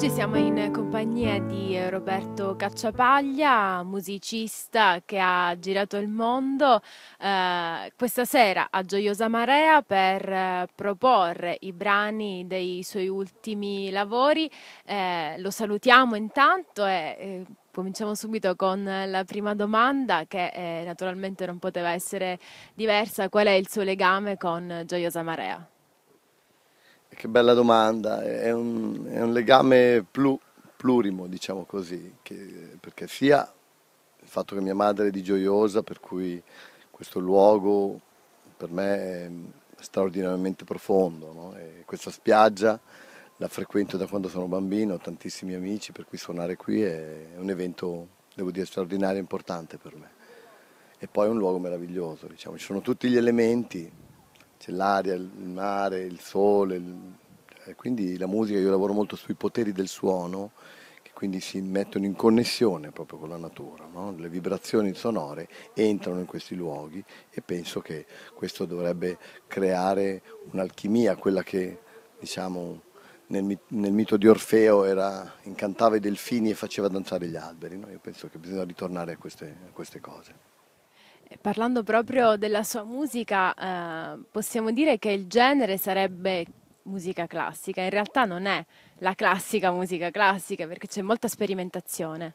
Oggi siamo in compagnia di eh, Roberto Cacciapaglia, musicista che ha girato il mondo eh, questa sera a Gioiosa Marea per eh, proporre i brani dei suoi ultimi lavori. Eh, lo salutiamo intanto e eh, cominciamo subito con la prima domanda che eh, naturalmente non poteva essere diversa. Qual è il suo legame con Gioiosa Marea? Che bella domanda, è un, è un legame plu- plurimo, diciamo così, che, perché sia il fatto che mia madre è di Gioiosa, per cui questo luogo per me è straordinariamente profondo, no? questa spiaggia la frequento da quando sono bambino, ho tantissimi amici, per cui suonare qui è un evento, devo dire, straordinario e importante per me. E poi è un luogo meraviglioso, diciamo, ci sono tutti gli elementi c'è l'aria, il mare, il sole, il... Eh, quindi la musica io lavoro molto sui poteri del suono che quindi si mettono in connessione proprio con la natura, no? le vibrazioni sonore entrano in questi luoghi e penso che questo dovrebbe creare un'alchimia, quella che diciamo nel, mito di Orfeo era, incantava i delfini e faceva danzare gli alberi, no? io penso che bisogna ritornare a queste, a queste cose. Parlando proprio della sua musica, eh, possiamo dire che il genere sarebbe musica classica, in realtà non è la classica musica classica perché c'è molta sperimentazione.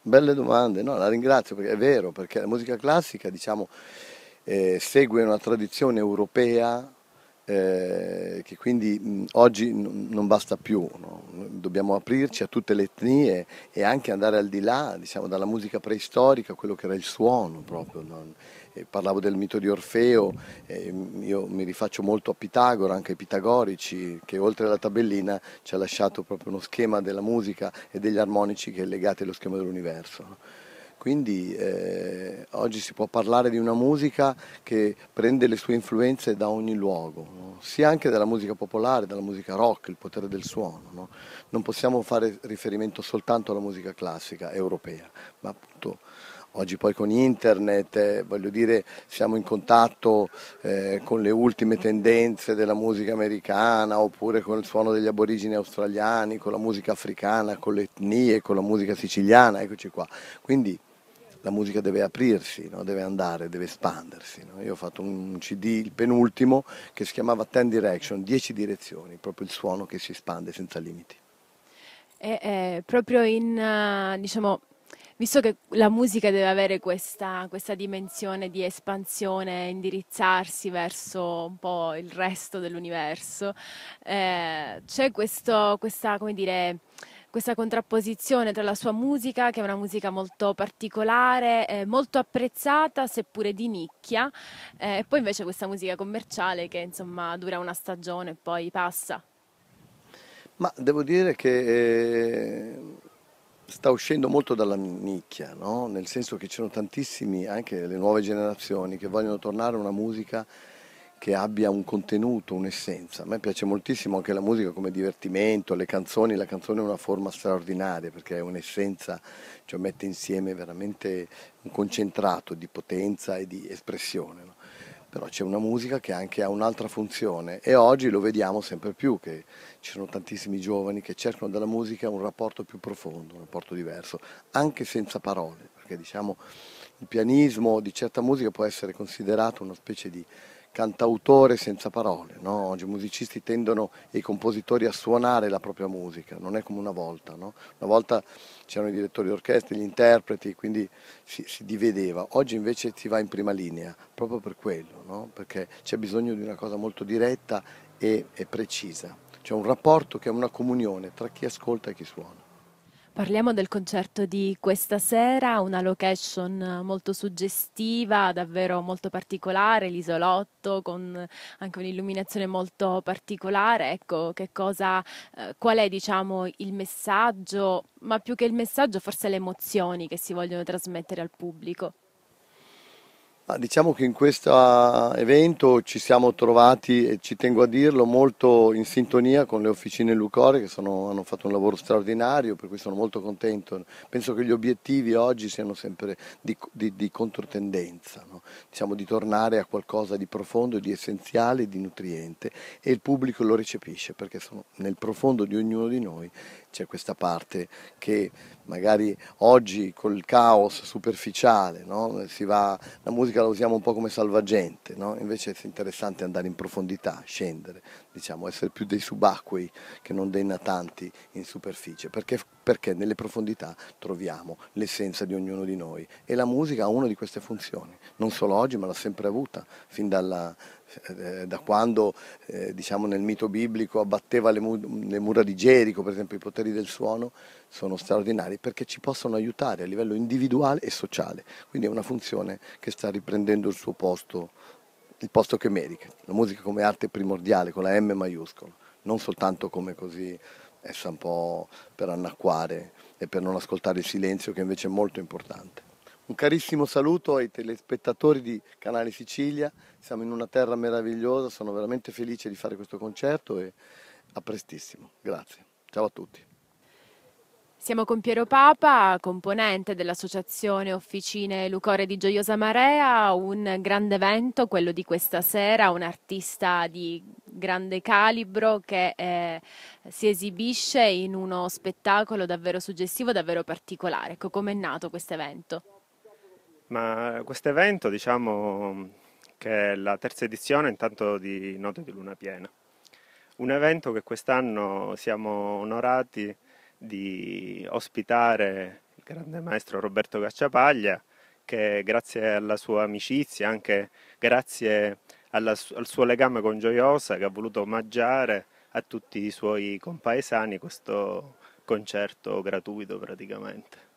Belle domande, no, la ringrazio perché è vero, perché la musica classica diciamo, eh, segue una tradizione europea eh, che quindi mh, oggi n- non basta più, no? dobbiamo aprirci a tutte le etnie e anche andare al di là, diciamo, dalla musica preistorica, quello che era il suono proprio. No? parlavo del mito di Orfeo, eh, io mi rifaccio molto a Pitagora, anche ai pitagorici, che oltre alla tabellina ci ha lasciato proprio uno schema della musica e degli armonici che è legato allo schema dell'universo. Quindi eh, oggi si può parlare di una musica che prende le sue influenze da ogni luogo, no? sia anche dalla musica popolare, dalla musica rock, il potere del suono. No? Non possiamo fare riferimento soltanto alla musica classica europea, ma appunto Oggi poi con internet, eh, voglio dire, siamo in contatto eh, con le ultime tendenze della musica americana oppure con il suono degli aborigini australiani, con la musica africana, con le etnie, con la musica siciliana, eccoci qua. Quindi la musica deve aprirsi, no? deve andare, deve espandersi. No? Io ho fatto un CD, il penultimo, che si chiamava Ten Direction, 10 direzioni, proprio il suono che si espande senza limiti. E, eh, proprio in, eh, diciamo, visto che la musica deve avere questa, questa, dimensione di espansione, indirizzarsi verso un po' il resto dell'universo, eh, c'è questo, questa, come dire, questa contrapposizione tra la sua musica, che è una musica molto particolare, eh, molto apprezzata, seppure di nicchia, eh, e poi invece questa musica commerciale che insomma dura una stagione e poi passa. Ma devo dire che eh, sta uscendo molto dalla nicchia, no? nel senso che ci sono tantissimi, anche le nuove generazioni, che vogliono tornare a una musica che abbia un contenuto, un'essenza. A me piace moltissimo anche la musica come divertimento, le canzoni, la canzone è una forma straordinaria perché è un'essenza, cioè mette insieme veramente un concentrato di potenza e di espressione. No? Però c'è una musica che anche ha un'altra funzione e oggi lo vediamo sempre più, che ci sono tantissimi giovani che cercano dalla musica un rapporto più profondo, un rapporto diverso, anche senza parole, perché diciamo il pianismo di certa musica può essere considerato una specie di cantautore senza parole, no? oggi i musicisti tendono e i compositori a suonare la propria musica, non è come una volta, no? una volta c'erano i direttori d'orchestra, gli interpreti, quindi si, si, divedeva, oggi invece si va in prima linea, proprio per quello, no? perché c'è bisogno di una cosa molto diretta e, e precisa, c'è un rapporto che è una comunione tra chi ascolta e chi suona. Parliamo del concerto di questa sera, una location molto suggestiva, davvero molto particolare, l'isolotto con anche un'illuminazione molto particolare. Ecco, cosa, eh, qual è diciamo, il messaggio, ma più che il messaggio forse le emozioni che si vogliono trasmettere al pubblico? diciamo che in questo ah, evento ci siamo trovati, e ci tengo a dirlo, molto in sintonia con le officine Lucore che sono, hanno fatto un lavoro straordinario, per cui sono molto contento. Penso che gli obiettivi oggi siano sempre di, di, di controtendenza, no? diciamo di tornare a qualcosa di profondo, di essenziale, di nutriente e il pubblico lo recepisce perché sono, nel profondo di ognuno di noi c'è questa parte che magari oggi col caos superficiale no? si va, la musica musica la usiamo un po' come salvagente, no? invece è interessante andare in profondità, scendere, diciamo, essere più dei subacquei che non dei natanti in superficie, perché, perché nelle profondità troviamo l'essenza di ognuno di noi e la musica ha una di queste funzioni, non solo oggi ma l'ha sempre avuta, fin dalla, eh, da quando eh, diciamo, nel mito biblico abbatteva le, mu le mura di Gerico, per esempio i poteri del suono sono straordinari perché ci possono aiutare a livello individuale e sociale, quindi è una funzione che sta riprendendo il suo posto il posto che merita, la musica come arte primordiale, con la M maiuscola, non soltanto come così essa un po' per annacquare e per non ascoltare il silenzio che invece è molto importante. Un carissimo saluto ai telespettatori di Canale Sicilia, siamo in una terra meravigliosa, sono veramente felice di fare questo concerto e a prestissimo, grazie, ciao a tutti. Siamo con Piero Papa, componente dell'associazione Officine Lucore di Gioiosa Marea, un grande evento, quello di questa sera, un artista di grande calibro che eh, si esibisce in uno spettacolo davvero suggestivo, davvero particolare. Ecco, com'è nato questo evento? Ma questo evento diciamo che è la terza edizione intanto di Note di Luna Piena, un evento che quest'anno siamo onorati di ospitare il grande maestro Roberto Cacciapaglia che grazie alla sua amicizia, anche grazie alla, al suo legame con Gioiosa che ha voluto omaggiare a tutti i suoi compaesani questo concerto gratuito praticamente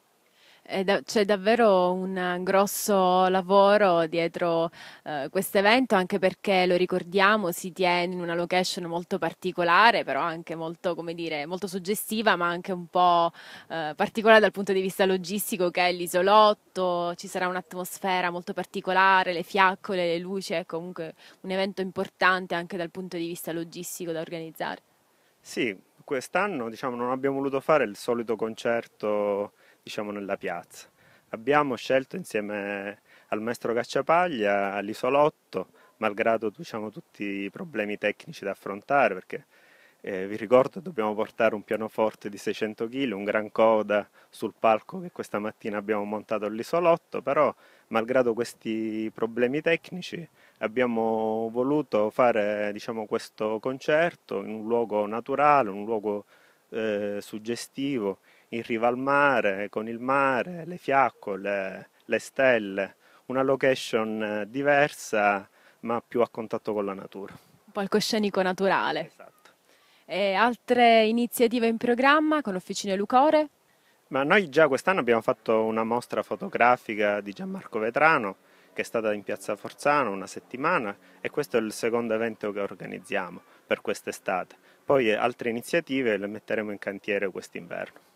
c'è davvero un grosso lavoro dietro eh, questo evento, anche perché lo ricordiamo, si tiene in una location molto particolare, però anche molto, come dire, molto suggestiva, ma anche un po' eh, particolare dal punto di vista logistico, che è l'isolotto, ci sarà un'atmosfera molto particolare, le fiaccole, le luci, è comunque un evento importante anche dal punto di vista logistico da organizzare. Sì, quest'anno diciamo, non abbiamo voluto fare il solito concerto diciamo, nella piazza. Abbiamo scelto insieme al maestro Cacciapaglia l'isolotto, malgrado diciamo, tutti i problemi tecnici da affrontare, perché eh, vi ricordo dobbiamo portare un pianoforte di 600 kg, un gran coda sul palco che questa mattina abbiamo montato all'isolotto, però malgrado questi problemi tecnici abbiamo voluto fare diciamo, questo concerto in un luogo naturale, un luogo eh, suggestivo in riva al mare, con il mare, le fiaccole, le stelle, una location eh, diversa ma più a contatto con la natura. Un palcoscenico naturale. Esatto. E altre iniziative in programma con Officine Lucore? Ma noi già quest'anno abbiamo fatto una mostra fotografica di Gianmarco Vetrano che è stata in Piazza Forzano una settimana e questo è il secondo evento che organizziamo per quest'estate. Poi eh, altre iniziative le metteremo in cantiere quest'inverno.